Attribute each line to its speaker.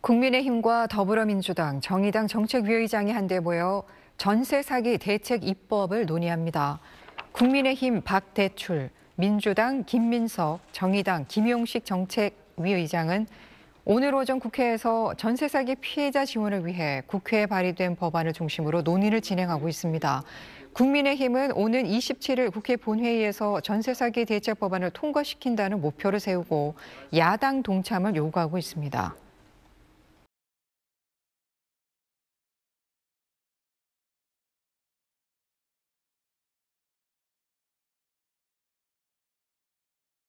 Speaker 1: 국민의힘과 더불어민주당, 정의당 정책위의장이 한데 모여 전세 사기 대책 입법을 논의합니다. 국민의힘 박대출, 민주당 김민석, 정의당 김용식 정책위의장은 오늘 오전 국회에서 전세 사기 피해자 지원을 위해 국회에 발의된 법안을 중심으로 논의를 진행하고 있습니다. 국민의힘은 오는 27일 국회 본회의에서 전세 사기 대책 법안을 통과시킨다는 목표를 세우고 야당 동참을 요구하고 있습니다.